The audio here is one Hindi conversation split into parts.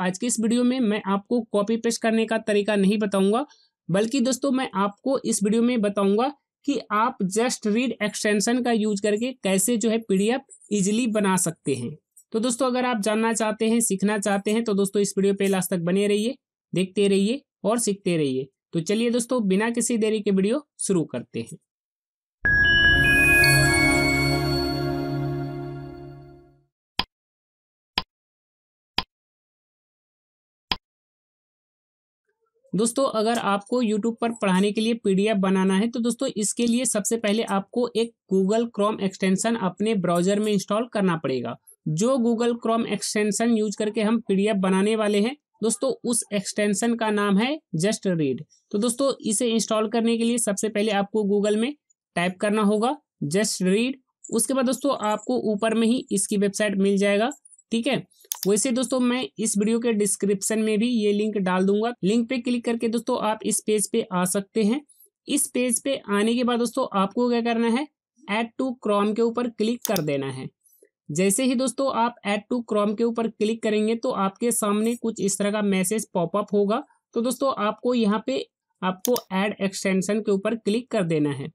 आज के इस वीडियो में मैं आपको कॉपी पेस्ट करने का तरीका नहीं बताऊंगा बल्कि दोस्तों मैं आपको इस वीडियो में बताऊंगा कि आप जस्ट रीड एक्सटेंशन का यूज करके कैसे जो है पीडीएफ इजीली बना सकते हैं तो दोस्तों अगर आप जानना चाहते हैं सीखना चाहते हैं तो दोस्तों इस वीडियो पे लास्ट तक बने रहिए देखते रहिए और सीखते रहिए तो चलिए दोस्तों बिना किसी देरी के वीडियो शुरू करते हैं दोस्तों अगर आपको यूट्यूब पर पढ़ाने के लिए पीडीएफ बनाना है तो दोस्तों इसके लिए सबसे पहले आपको एक गूगल क्रोम एक्सटेंशन अपने ब्राउजर में इंस्टॉल करना पड़ेगा जो गूगल क्रोम एक्सटेंशन यूज करके हम पी बनाने वाले हैं दोस्तों उस एक्सटेंशन का नाम है जस्ट रीड तो दोस्तों इसे इंस्टॉल करने के लिए सबसे पहले आपको गूगल में टाइप करना होगा जस्ट रीड उसके बाद दोस्तों आपको ऊपर में ही इसकी वेबसाइट मिल जाएगा ठीक है वैसे दोस्तों मैं इस वीडियो के डिस्क्रिप्शन में भी ये लिंक डाल दूंगा लिंक पे क्लिक करके दोस्तों आप इस पेज पे आ सकते हैं इस पेज पे आने के बाद दोस्तों आपको क्या करना है एड टू क्रॉम के ऊपर क्लिक कर देना है जैसे ही दोस्तों आप एड टू क्रॉम के ऊपर क्लिक करेंगे तो आपके सामने कुछ इस तरह का मैसेज पॉपअप होगा तो दोस्तों आपको यहाँ पे आपको एड एक्सटेंशन के ऊपर क्लिक कर देना है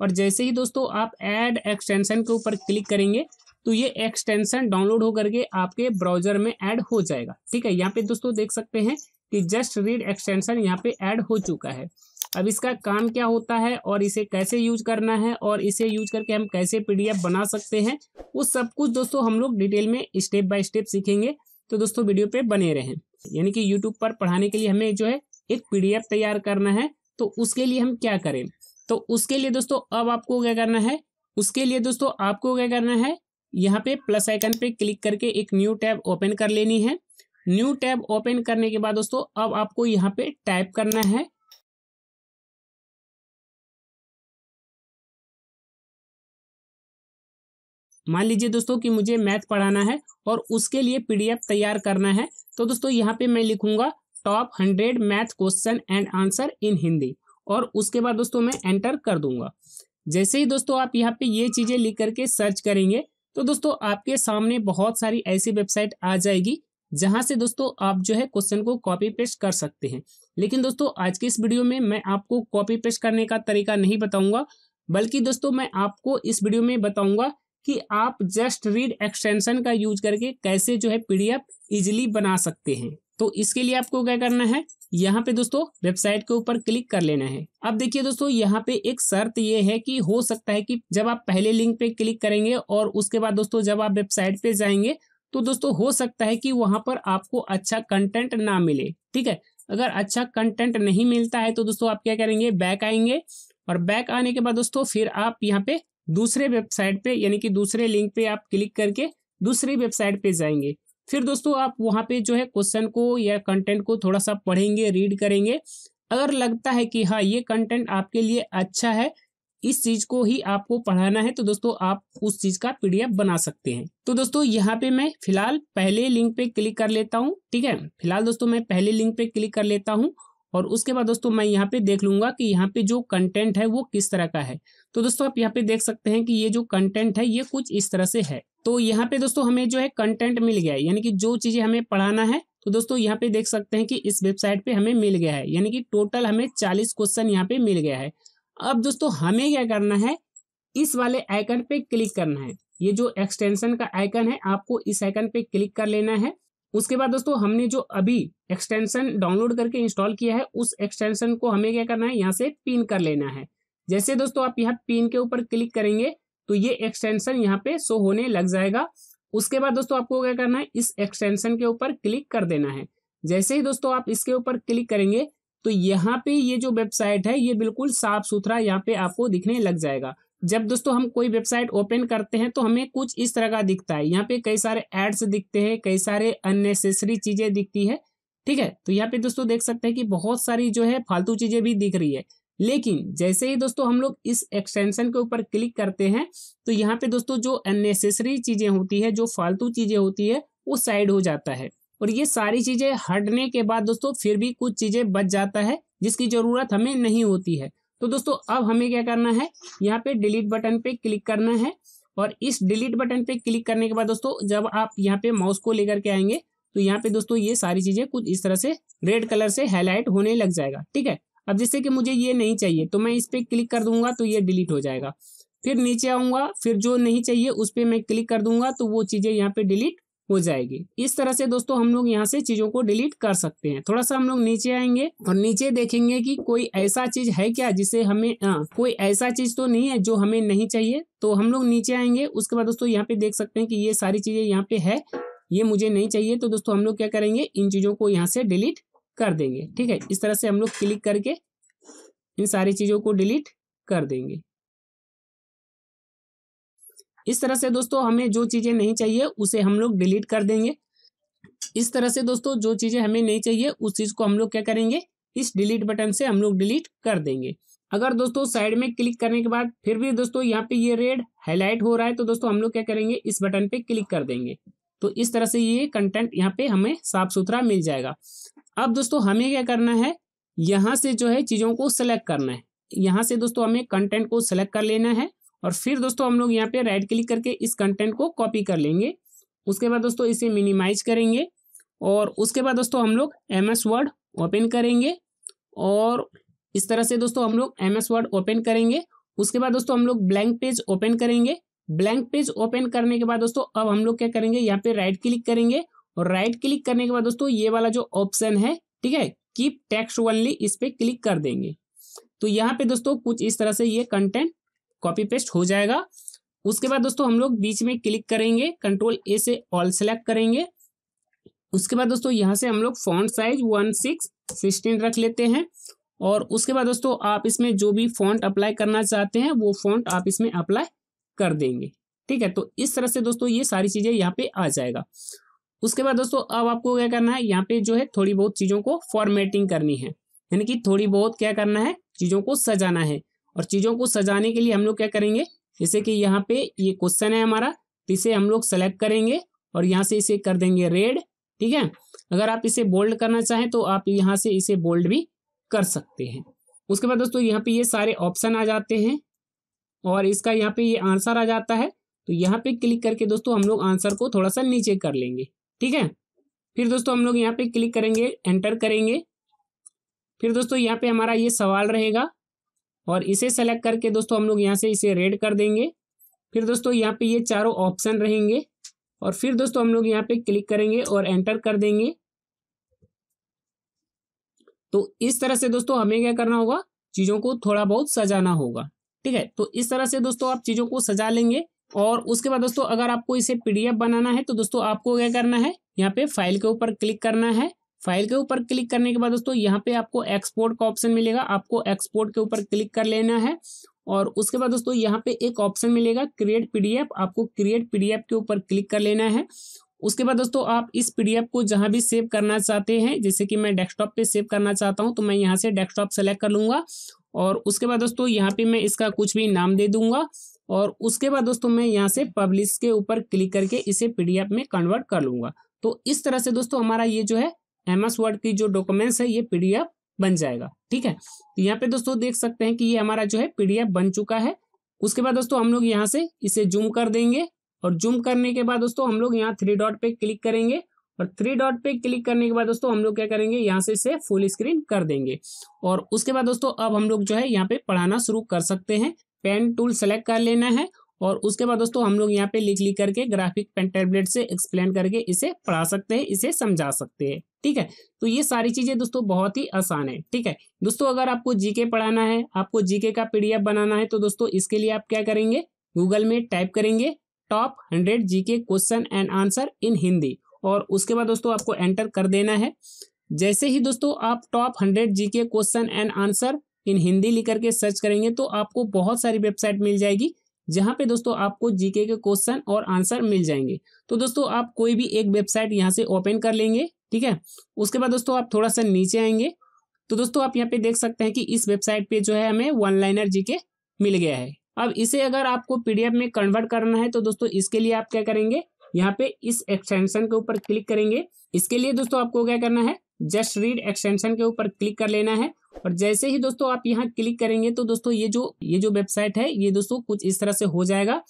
और जैसे ही दोस्तों आप एड एक्सटेंशन के ऊपर क्लिक करेंगे तो ये एक्सटेंशन डाउनलोड होकर के आपके ब्राउजर में ऐड हो जाएगा ठीक है यहाँ पे दोस्तों देख सकते हैं कि जस्ट रीड एक्सटेंशन यहाँ पे ऐड हो चुका है अब इसका काम क्या होता है और इसे कैसे यूज करना है और इसे यूज करके हम कैसे पीडीएफ बना सकते हैं वो सब कुछ दोस्तों हम लोग डिटेल में स्टेप बाय स्टेप सीखेंगे तो दोस्तों वीडियो पे बने रहें यानी कि यूट्यूब पर पढ़ाने के लिए हमें जो है एक पीडीएफ तैयार करना है तो उसके लिए हम क्या करें तो उसके लिए दोस्तों अब आपको क्या करना है उसके लिए दोस्तों आपको क्या करना है यहाँ पे प्लस आइकन पे क्लिक करके एक न्यू टैब ओपन कर लेनी है न्यू टैब ओपन करने के बाद दोस्तों अब आपको यहाँ पे टाइप करना है मान लीजिए दोस्तों कि मुझे मैथ पढ़ाना है और उसके लिए पीडीएफ तैयार करना है तो दोस्तों यहाँ पे मैं लिखूंगा top hundred math question and answer in Hindi और उसके बाद दोस्तों मैं एंटर कर दूंगा जैसे ही दोस्तों आप यहाँ पे ये चीज़ें लिख करके सर्च करेंगे तो दोस्तों आपके सामने बहुत सारी ऐसी वेबसाइट आ जाएगी जहां से दोस्तों आप जो है क्वेश्चन को कॉपी पेस्ट कर सकते हैं लेकिन दोस्तों आज के इस वीडियो में मैं आपको कॉपी पेस्ट करने का तरीका नहीं बताऊंगा बल्कि दोस्तों मैं आपको इस वीडियो में बताऊंगा कि आप जस्ट रीड एक्सटेंशन का यूज करके कैसे जो है पीडीएफ इजिली बना सकते हैं तो इसके लिए आपको क्या करना है यहाँ पे दोस्तों वेबसाइट के ऊपर क्लिक कर लेना है अब देखिए दोस्तों यहाँ पे एक शर्त ये है कि हो सकता है कि जब आप पहले लिंक पे क्लिक करेंगे और उसके बाद दोस्तों जब आप वेबसाइट पे जाएंगे तो दोस्तों हो सकता है कि वहां पर आपको अच्छा कंटेंट ना मिले ठीक है अगर अच्छा कंटेंट नहीं मिलता है तो दोस्तों आप क्या करेंगे बैक आएंगे और बैक आने के बाद दोस्तों फिर आप यहाँ पे दूसरे वेबसाइट पे यानी कि दूसरे लिंक पे आप क्लिक करके दूसरी वेबसाइट पे जाएंगे फिर दोस्तों आप वहाँ पे जो है क्वेश्चन को या कंटेंट को थोड़ा सा पढ़ेंगे रीड करेंगे अगर लगता है कि हाँ ये कंटेंट आपके लिए अच्छा है इस चीज को ही आपको पढ़ाना है तो दोस्तों आप उस चीज का पीडीएफ बना सकते हैं तो दोस्तों यहाँ पे मैं फिलहाल पहले लिंक पे क्लिक कर लेता हूँ ठीक है फिलहाल दोस्तों मैं पहले लिंक पे क्लिक कर लेता हूँ और उसके बाद दोस्तों मैं यहाँ पे देख लूंगा कि यहाँ पे जो कंटेंट है वो किस तरह का है तो दोस्तों आप यहाँ पे देख सकते हैं कि ये जो कंटेंट है ये कुछ इस तरह से है तो यहाँ पे दोस्तों हमें जो है कंटेंट मिल गया है यानी कि जो चीज़ें हमें पढ़ाना है तो दोस्तों यहाँ पे देख सकते हैं कि इस वेबसाइट पे हमें मिल गया है यानी कि टोटल हमें चालीस क्वेश्चन यहाँ पे मिल गया है अब दोस्तों हमें क्या करना है इस वाले आइकन पे क्लिक करना है ये जो एक्सटेंशन का आइकन है आपको इस आइकन पे क्लिक कर लेना है उसके बाद दोस्तों हमने जो अभी एक्सटेंशन डाउनलोड करके इंस्टॉल किया है उस एक्सटेंशन को हमें क्या करना है यहाँ से पिन कर लेना है जैसे दोस्तों आप यहाँ पिन के ऊपर क्लिक करेंगे तो ये एक्सटेंशन यहाँ पे शो होने लग जाएगा उसके बाद दोस्तों आपको क्या करना है इस एक्सटेंशन के ऊपर क्लिक कर देना है जैसे ही दोस्तों आप इसके ऊपर क्लिक करेंगे तो यहाँ पे ये जो वेबसाइट है ये बिल्कुल साफ सुथरा यहाँ पे आपको दिखने लग जाएगा जब दोस्तों हम कोई वेबसाइट ओपन करते हैं तो हमें कुछ इस तरह का दिखता है यहाँ पे कई सारे एड्स दिखते हैं कई सारे अननेसेसरी चीजें दिखती है ठीक है तो यहाँ पे दोस्तों देख सकते हैं कि बहुत सारी जो है फालतू चीजें भी दिख रही है लेकिन जैसे ही दोस्तों हम लोग इस एक्सटेंशन के ऊपर क्लिक करते हैं तो यहाँ पे दोस्तों जो अननेसेसरी चीज़ें होती है जो फालतू चीज़ें होती है वो साइड हो जाता है और ये सारी चीज़ें हटने के बाद दोस्तों फिर भी कुछ चीज़ें बच जाता है जिसकी ज़रूरत हमें नहीं होती है तो दोस्तों अब हमें क्या करना है यहाँ पे डिलीट बटन पे क्लिक करना है और इस डिलीट बटन पे क्लिक करने के बाद दोस्तों जब आप यहाँ पे माउस को लेकर के आएंगे तो यहाँ पे दोस्तों ये सारी चीज़ें कुछ इस तरह से रेड कलर से हाईलाइट होने लग जाएगा ठीक है अब जैसे कि मुझे ये नहीं चाहिए तो मैं इस पर क्लिक कर दूंगा तो ये डिलीट हो जाएगा फिर नीचे आऊँगा फिर जो नहीं चाहिए उस पर मैं क्लिक कर दूंगा तो वो चीज़ें यहाँ पर डिलीट हो जाएगी इस तरह से दोस्तों हम लोग यहाँ से चीज़ों को डिलीट कर सकते हैं थोड़ा सा हम लोग नीचे आएंगे और नीचे देखेंगे कि कोई ऐसा चीज़ है क्या जिसे हमें आ, हाँ, कोई ऐसा चीज़ तो नहीं है जो हमें नहीं चाहिए तो हम लोग नीचे आएंगे उसके बाद दोस्तों यहाँ पे देख सकते हैं कि ये सारी चीज़ें यहाँ पे है ये मुझे नहीं चाहिए तो दोस्तों हम लोग क्या करेंगे इन चीज़ों को यहाँ से डिलीट कर देंगे ठीक है इस तरह से हम लोग क्लिक करके इन सारी चीज़ों को डिलीट कर देंगे इस तरह से दोस्तों हमें जो चीज़ें नहीं चाहिए उसे हम लोग डिलीट कर देंगे इस तरह से दोस्तों जो चीज़ें हमें नहीं चाहिए उस चीज़ को हम लोग क्या करेंगे इस डिलीट बटन से हम लोग डिलीट कर देंगे अगर दोस्तों साइड में क्लिक करने के बाद फिर भी दोस्तों यहाँ पे ये रेड हाईलाइट हो रहा है तो दोस्तों हम लोग क्या करेंगे इस बटन पे क्लिक कर देंगे तो इस तरह से ये कंटेंट यहाँ पे हमें साफ सुथरा मिल जाएगा अब दोस्तों हमें क्या करना है यहाँ से जो है चीज़ों को सिलेक्ट करना है यहाँ से दोस्तों हमें कंटेंट को सिलेक्ट कर लेना है और फिर दोस्तों हम लोग यहाँ पे राइट क्लिक करके इस कंटेंट को कॉपी कर लेंगे उसके बाद दोस्तों इसे मिनिमाइज करेंगे और उसके बाद दोस्तों हम लोग एम एस वर्ड ओपन करेंगे और इस तरह से दोस्तों हम लोग एम एस वर्ड ओपन करेंगे उसके बाद दोस्तों हम लोग ब्लैंक पेज ओपन करेंगे ब्लैंक पेज ओपन करने के बाद दोस्तों अब हम लोग क्या करेंगे यहाँ पे राइट क्लिक करेंगे और राइट क्लिक करने के बाद दोस्तों ये वाला जो ऑप्शन है ठीक है कीप टेक्स्ट वनली इस पर क्लिक कर देंगे तो यहाँ पे दोस्तों कुछ इस तरह से ये कंटेंट कॉपी पेस्ट हो जाएगा उसके बाद दोस्तों हम लोग बीच में क्लिक करेंगे कंट्रोल ए से ऑल सेलेक्ट करेंगे उसके बाद दोस्तों यहाँ से हम लोग font size one six sixteen रख लेते हैं और उसके बाद दोस्तों आप इसमें जो भी फॉन्ट अप्लाई करना चाहते हैं वो फॉन्ट आप इसमें अप्लाई कर देंगे ठीक है तो इस तरह से दोस्तों ये सारी चीज़ें यहाँ पे आ जाएगा उसके बाद दोस्तों अब आपको क्या करना है यहाँ पे जो है थोड़ी बहुत चीज़ों को फॉर्मेटिंग करनी है यानी कि थोड़ी बहुत क्या करना है चीज़ों को सजाना है और चीज़ों को सजाने के लिए हम लोग क्या करेंगे जैसे कि यहाँ पे ये क्वेश्चन है हमारा तो इसे हम लोग सेलेक्ट करेंगे और यहाँ से इसे कर देंगे रेड ठीक है अगर आप इसे बोल्ड करना चाहें तो आप यहाँ से इसे बोल्ड भी कर सकते हैं उसके बाद दोस्तों यहाँ पे ये सारे ऑप्शन आ जाते हैं और इसका यहाँ पे ये आंसर आ जाता है तो यहाँ पे क्लिक करके दोस्तों हम लोग आंसर को थोड़ा सा नीचे कर लेंगे ठीक है फिर दोस्तों हम लोग यहाँ पे क्लिक करेंगे एंटर करेंगे फिर दोस्तों यहाँ पे हमारा ये सवाल रहेगा और इसे सेलेक्ट करके दोस्तों हम लोग यहाँ से इसे रेड कर देंगे फिर दोस्तों यहाँ पे ये चारों ऑप्शन रहेंगे और फिर दोस्तों हम लोग यहाँ पे क्लिक करेंगे और एंटर कर देंगे तो इस तरह से दोस्तों हमें क्या करना होगा चीज़ों को थोड़ा बहुत सजाना होगा ठीक है तो इस तरह से दोस्तों आप चीज़ों को सजा लेंगे और उसके बाद दोस्तों अगर आपको इसे पीडीएफ बनाना है तो दोस्तों आपको क्या करना है यहाँ पे फाइल के ऊपर क्लिक करना है फाइल के ऊपर क्लिक करने के बाद दोस्तों यहाँ पे आपको एक्सपोर्ट का ऑप्शन मिलेगा आपको एक्सपोर्ट के ऊपर क्लिक कर लेना है और उसके बाद दोस्तों यहाँ पे एक ऑप्शन मिलेगा क्रिएट पीडीएफ आपको क्रिएट पीडीएफ के ऊपर क्लिक कर लेना है उसके बाद दोस्तों आप इस पीडीएफ को जहाँ भी सेव करना चाहते हैं जैसे कि मैं डेस्कटॉप पे सेव करना चाहता हूँ तो मैं यहाँ से डेस्कटॉप सेलेक्ट कर लूँगा और उसके बाद दोस्तों यहाँ पे मैं इसका कुछ भी नाम दे दूंगा और उसके बाद दोस्तों मैं यहाँ से पब्लिश के ऊपर क्लिक करके इसे पीडीएफ में कन्वर्ट कर लूंगा तो इस तरह से दोस्तों हमारा ये जो है एम एस वर्ड की जो डॉक्यूमेंट्स है ये पीडीएफ बन जाएगा ठीक है तो यहाँ पे दोस्तों देख सकते हैं कि ये हमारा जो है पीडीएफ बन चुका है उसके बाद दोस्तों हम लोग यहाँ से इसे जूम कर देंगे और जूम करने के बाद दोस्तों हम लोग यहाँ थ्री डॉट पे क्लिक करेंगे और थ्री डॉट पे क्लिक करने के बाद दोस्तों हम लोग क्या करेंगे यहाँ से इसे फुल स्क्रीन कर देंगे और उसके बाद दोस्तों अब हम लोग जो है यहाँ पे पढ़ाना शुरू कर सकते हैं पेन टूल सेलेक्ट कर लेना है और उसके बाद दोस्तों हम लोग यहाँ पे लिख लिख करके ग्राफिक पेन टेबलेट से एक्सप्लेन करके इसे पढ़ा सकते हैं इसे समझा सकते हैं ठीक है तो ये सारी चीजें दोस्तों बहुत ही आसान है ठीक है दोस्तों अगर आपको जीके पढ़ाना है आपको जीके का पीडीएफ बनाना है तो दोस्तों इसके लिए आप क्या करेंगे गूगल में टाइप करेंगे top hundred GK question and answer in Hindi और उसके बाद दोस्तों आपको एंटर कर देना है जैसे ही दोस्तों आप top hundred GK question and answer in Hindi लिख करके सर्च करेंगे तो आपको बहुत सारी वेबसाइट मिल जाएगी जहाँ पे दोस्तों आपको जीके के क्वेश्चन और आंसर मिल जाएंगे तो दोस्तों आप कोई भी एक वेबसाइट यहाँ से ओपन कर लेंगे ठीक है उसके बाद दोस्तों आप थोड़ा सा नीचे आएंगे तो दोस्तों आप यहाँ पे देख सकते हैं कि इस वेबसाइट पे जो है हमें वन लाइनर जीके मिल गया है अब इसे अगर आपको पीडीएफ में कन्वर्ट करना है तो दोस्तों इसके लिए आप क्या करेंगे यहाँ पे इस एक्सटेंशन के ऊपर क्लिक करेंगे इसके लिए दोस्तों आपको क्या करना है जस्ट रीड एक्सटेंशन के ऊपर क्लिक कर लेना है और जैसे ही दोस्तों आप यहाँ क्लिक करेंगे तो दोस्तों ये जो ये जो वेबसाइट है ये दोस्तों कुछ इस तरह से हो जाएगा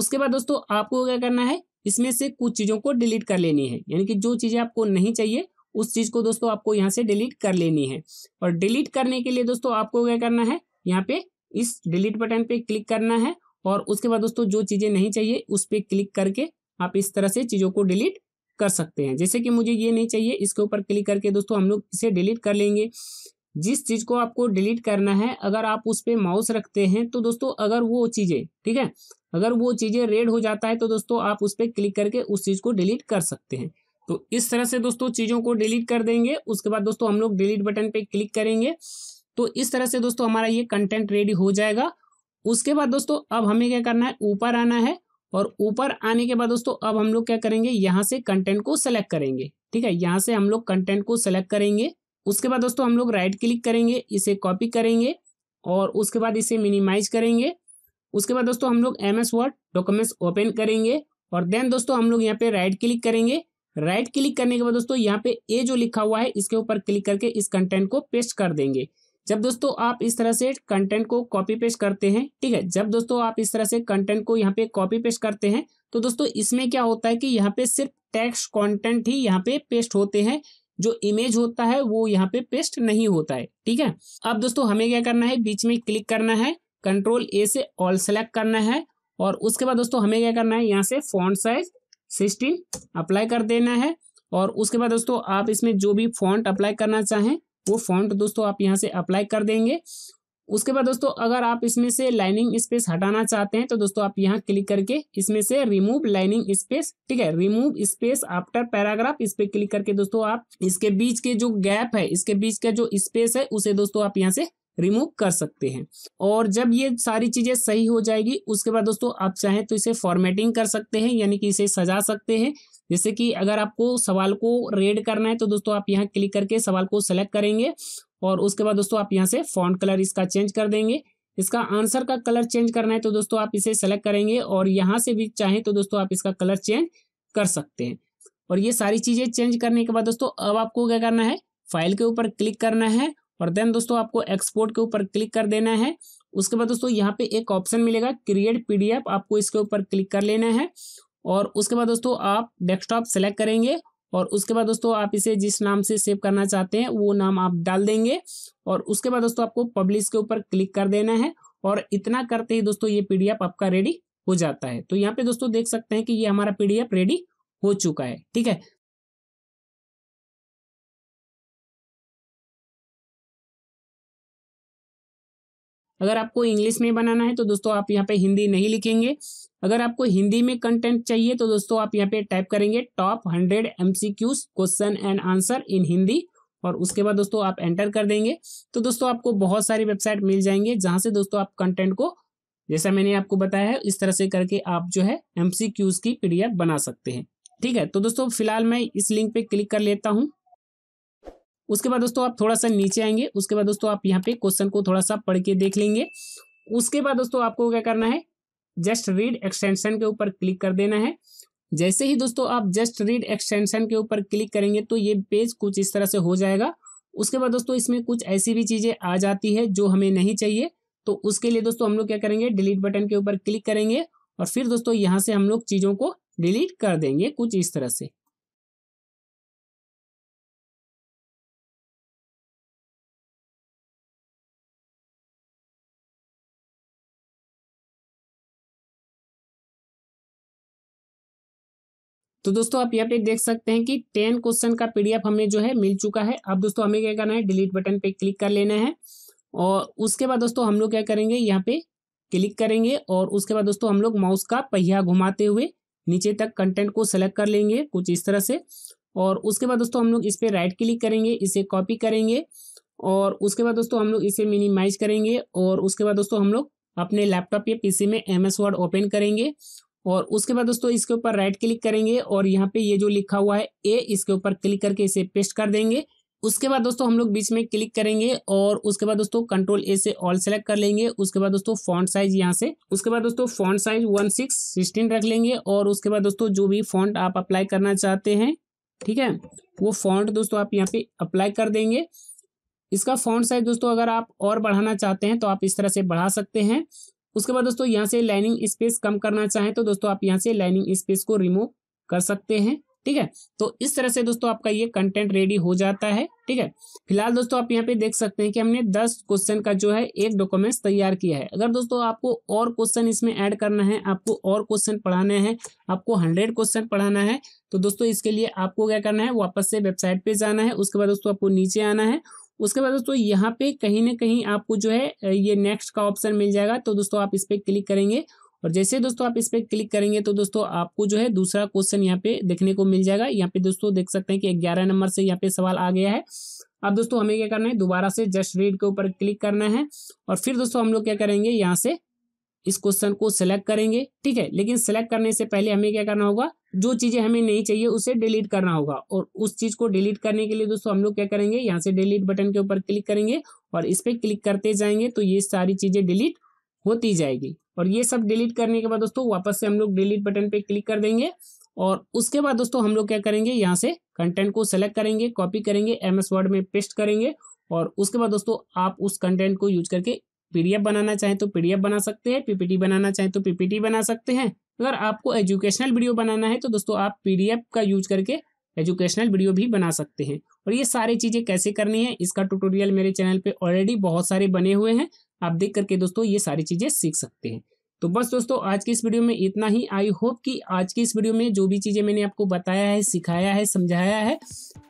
उसके बाद दोस्तों आपको क्या करना है इसमें से कुछ चीज़ों को डिलीट कर लेनी है यानी कि जो चीज़ें आपको नहीं चाहिए उस चीज़ को दोस्तों आपको यहाँ से डिलीट कर लेनी है और डिलीट करने के लिए दोस्तों आपको क्या करना है यहाँ पे इस डिलीट बटन पे क्लिक करना है और उसके बाद दोस्तों जो चीज़ें नहीं चाहिए उस पर क्लिक करके आप इस तरह से चीज़ों को डिलीट कर सकते हैं जैसे कि मुझे ये नहीं चाहिए इसके ऊपर क्लिक करके दोस्तों हम लोग इसे डिलीट कर लेंगे जिस चीज़ को आपको डिलीट करना है अगर आप उस पर माउस रखते हैं तो दोस्तों अगर वो चीज़ें ठीक है अगर वो चीज़ें रेड हो जाता है तो दोस्तों आप उस पर क्लिक करके उस चीज़ को डिलीट कर सकते हैं तो इस तरह से दोस्तों चीज़ों को डिलीट कर देंगे उसके बाद दोस्तों हम लोग डिलीट बटन पे क्लिक करेंगे तो इस तरह से दोस्तों हमारा ये कंटेंट रेडी हो जाएगा उसके बाद दोस्तों अब हमें क्या करना है ऊपर आना है और ऊपर आने के बाद दोस्तों अब हम लोग क्या करेंगे यहाँ से कंटेंट को सेलेक्ट करेंगे ठीक है यहाँ से हम लोग कंटेंट को सेलेक्ट करेंगे उसके बाद दोस्तों हम लोग राइट क्लिक करेंगे इसे कॉपी करेंगे और उसके बाद इसे मिनिमाइज करेंगे उसके बाद दोस्तों हम लोग M S Word documents open करेंगे और देन दोस्तों हम लोग यहाँ पे राइट क्लिक करेंगे राइट क्लिक करने के बाद दोस्तों यहाँ पे ए जो लिखा हुआ है इसके ऊपर क्लिक करके इस कंटेंट को पेस्ट कर देंगे जब दोस्तों आप इस तरह से कंटेंट को कॉपी पेस्ट करते हैं ठीक है जब दोस्तों आप इस तरह से कंटेंट को यहाँ पे कॉपी पेस्ट करते हैं तो दोस्तों इसमें क्या होता है कि यहाँ पे सिर्फ टेक्स्ट कंटेंट ही यहाँ पे पेस्ट होते हैं जो इमेज होता है वो यहाँ पे पेस्ट नहीं होता है ठीक है अब दोस्तों हमें क्या करना है बीच में क्लिक करना है कंट्रोल ए से ऑल सेलेक्ट करना है और उसके बाद दोस्तों हमें क्या करना है यहाँ से फॉन्ट साइज सिक्सटीन अप्लाई कर देना है और उसके बाद दोस्तों आप इसमें जो भी फॉन्ट अप्लाई करना चाहें वो फॉन्ट दोस्तों आप यहाँ से अप्लाई कर देंगे उसके बाद दोस्तों अगर आप इसमें से लाइनिंग स्पेस हटाना चाहते हैं तो दोस्तों आप यहाँ क्लिक करके इसमें से रिमूव लाइनिंग स्पेस ठीक है रिमूव स्पेस आफ्टर पैराग्राफ इस पर क्लिक करके दोस्तों आप इसके बीच के जो गैप है इसके बीच का जो स्पेस है उसे दोस्तों आप यहाँ से रिमूव कर सकते हैं और जब ये सारी चीज़ें सही हो जाएगी उसके बाद दोस्तों आप चाहें तो इसे फॉर्मेटिंग कर सकते हैं यानी कि इसे सजा सकते हैं जैसे कि अगर आपको सवाल को रेड करना है तो दोस्तों आप यहां क्लिक करके सवाल को सेलेक्ट करेंगे और उसके बाद दोस्तों आप यहाँ से फॉन्ट कलर इसका चेंज कर देंगे इसका आंसर का कलर चेंज करना है तो दोस्तों आप इसे सेलेक्ट करेंगे और यहाँ से भी चाहें तो दोस्तों आप इसका कलर चेंज कर सकते हैं और ये सारी चीज़ें चेंज करने के बाद दोस्तों अब आपको क्या करना है फाइल के ऊपर क्लिक करना है और देन दोस्तों आपको एक्सपोर्ट के ऊपर क्लिक कर देना है उसके बाद दोस्तों यहाँ पे एक ऑप्शन मिलेगा क्रिएट पीडीएफ आपको इसके ऊपर क्लिक कर लेना है और उसके बाद दोस्तों आप डेस्कटॉप सेलेक्ट करेंगे और उसके बाद दोस्तों आप इसे जिस नाम से सेव करना चाहते हैं वो नाम आप डाल देंगे और उसके बाद दोस्तों आपको पब्लिश के ऊपर क्लिक कर देना है और इतना करते ही दोस्तों ये पीडीएफ आपका रेडी हो जाता है तो यहाँ पे दोस्तों देख सकते हैं कि ये हमारा पीडीएफ रेडी हो चुका है ठीक है अगर आपको इंग्लिश में बनाना है तो दोस्तों आप यहाँ पे हिंदी नहीं लिखेंगे अगर आपको हिंदी में कंटेंट चाहिए तो दोस्तों आप यहाँ पे टाइप करेंगे top hundred M question and answer in Hindi और उसके बाद दोस्तों आप एंटर कर देंगे तो दोस्तों आपको बहुत सारी वेबसाइट मिल जाएंगे जहाँ से दोस्तों आप कंटेंट को जैसा मैंने आपको बताया है इस तरह से करके आप जो है एम की पी बना सकते हैं ठीक है तो दोस्तों फिलहाल मैं इस लिंक पे क्लिक कर लेता हूँ उसके बाद दोस्तों आप थोड़ा सा नीचे आएंगे उसके बाद दोस्तों आप यहाँ पे क्वेश्चन को थोड़ा सा पढ़ के देख लेंगे उसके बाद दोस्तों आपको क्या करना है जस्ट रीड एक्सटेंशन के ऊपर क्लिक कर देना है जैसे ही दोस्तों आप जस्ट रीड एक्सटेंशन के ऊपर क्लिक करेंगे तो ये पेज कुछ इस तरह से हो जाएगा उसके बाद दोस्तों इसमें कुछ ऐसी भी चीज़ें आ जाती है जो हमें नहीं चाहिए तो उसके लिए दोस्तों हम लोग क्या करेंगे डिलीट बटन के ऊपर क्लिक करेंगे और फिर दोस्तों यहाँ से हम लोग चीज़ों को डिलीट कर देंगे कुछ इस तरह से तो दोस्तों आप यहाँ पे देख सकते हैं कि टेन क्वेश्चन का पीडीएफ हमें जो है मिल चुका है अब दोस्तों हमें क्या करना है डिलीट बटन पे क्लिक कर लेना है और उसके बाद दोस्तों हम लोग क्या करेंगे यहाँ पे क्लिक करेंगे और उसके बाद दोस्तों हम लोग माउस का पहिया घुमाते हुए नीचे तक कंटेंट को सेलेक्ट कर लेंगे कुछ इस तरह से और उसके बाद दोस्तों हम लोग इस पर राइट क्लिक करेंगे इसे कॉपी करेंगे और उसके बाद दोस्तों हम लोग इसे मिनिमाइज करेंगे और उसके बाद दोस्तों हम लोग अपने लैपटॉप या पीसी में एम एस वर्ड ओपन करेंगे और उसके बाद दोस्तों इसके ऊपर राइट क्लिक करेंगे और यहाँ पे ये जो लिखा हुआ है ए इसके ऊपर क्लिक करके इसे पेस्ट कर देंगे उसके बाद दोस्तों हम लोग बीच में क्लिक करेंगे और उसके बाद दोस्तों कंट्रोल ए से ऑल सेलेक्ट कर लेंगे उसके बाद दोस्तों फॉन्ट साइज यहाँ से उसके बाद दोस्तों font size one six sixteen रख लेंगे और उसके बाद दोस्तों जो भी फॉन्ट आप अप्लाई करना चाहते हैं ठीक है वो फॉन्ट दोस्तों आप यहाँ पे अप्लाई कर देंगे इसका फॉन्ट साइज दोस्तों अगर आप और बढ़ाना चाहते हैं तो आप इस तरह से बढ़ा सकते हैं उसके बाद दोस्तों यहाँ से लाइनिंग स्पेस कम करना चाहें तो दोस्तों आप यहाँ से लाइनिंग स्पेस को रिमूव कर सकते हैं ठीक है तो इस तरह से दोस्तों आपका ये कंटेंट रेडी हो जाता है ठीक है फिलहाल दोस्तों आप यहाँ पे देख सकते हैं कि हमने 10 क्वेश्चन का जो है एक डॉक्यूमेंट्स तैयार किया है अगर दोस्तों आपको और क्वेश्चन इसमें ऐड करना है आपको और क्वेश्चन पढ़ाना है आपको 100 क्वेश्चन पढ़ाना है तो दोस्तों इसके लिए आपको क्या करना है वापस से वेबसाइट पर जाना है उसके बाद दोस्तों आपको नीचे आना है उसके बाद दोस्तों यहाँ पे कहीं ना कहीं आपको जो है ये नेक्स्ट का ऑप्शन मिल जाएगा तो दोस्तों आप इस पर क्लिक करेंगे और जैसे दोस्तों आप इस पर क्लिक करेंगे तो दोस्तों आपको जो है दूसरा क्वेश्चन यहाँ पे देखने को मिल जाएगा यहाँ पे दोस्तों देख सकते हैं कि ग्यारह नंबर से यहाँ पे सवाल आ गया है अब दोस्तों हमें क्या करना है दोबारा से जस्ट रीड के ऊपर क्लिक करना है और फिर दोस्तों हम लोग क्या करेंगे यहाँ से इस क्वेश्चन को सिलेक्ट करेंगे ठीक है लेकिन सिलेक्ट करने से पहले हमें क्या करना होगा जो चीज़ें हमें नहीं चाहिए उसे डिलीट करना होगा और उस चीज़ को डिलीट करने के लिए दोस्तों हम लोग क्या करेंगे यहाँ से डिलीट बटन के ऊपर क्लिक करेंगे और इस पर क्लिक करते जाएंगे तो ये सारी चीज़ें डिलीट होती जाएगी और ये सब डिलीट करने के बाद दोस्तों वापस से हम लोग डिलीट बटन पे क्लिक कर देंगे और उसके बाद दोस्तों हम लोग क्या करेंगे यहाँ से कंटेंट को सेलेक्ट करेंगे कॉपी करेंगे एम एस वर्ड में पेस्ट करेंगे और उसके बाद दोस्तों आप उस कंटेंट को यूज करके पीडीएफ बनाना चाहें तो पीडीएफ बना सकते हैं पीपीटी बनाना चाहें तो पीपीटी बना सकते हैं अगर आपको एजुकेशनल वीडियो बनाना है तो दोस्तों आप पीडीएफ का यूज करके एजुकेशनल वीडियो भी बना सकते हैं और ये सारी चीज़ें कैसे करनी है इसका ट्यूटोरियल मेरे चैनल पर ऑलरेडी बहुत सारे बने हुए हैं आप देख करके दोस्तों ये सारी चीज़ें सीख सकते हैं तो बस दोस्तों आज की इस वीडियो में इतना ही आई होप कि आज की इस वीडियो में जो भी चीज़ें मैंने आपको बताया है सिखाया है समझाया है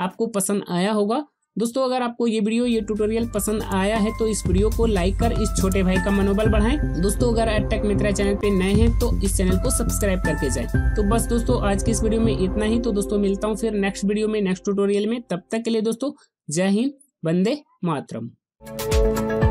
आपको पसंद आया होगा दोस्तों अगर आपको ये वीडियो ये ट्यूटोरियल पसंद आया है तो इस वीडियो को लाइक कर इस छोटे भाई का मनोबल बढ़ाएं दोस्तों अगर एडटेक मित्रा चैनल पे नए हैं तो इस चैनल को सब्सक्राइब करके जाएं तो बस दोस्तों आज के इस वीडियो में इतना ही तो दोस्तों मिलता हूँ फिर नेक्स्ट वीडियो में नेक्स्ट ट्यूटोरियल में तब तक के लिए दोस्तों जय हिंद वंदे मातरम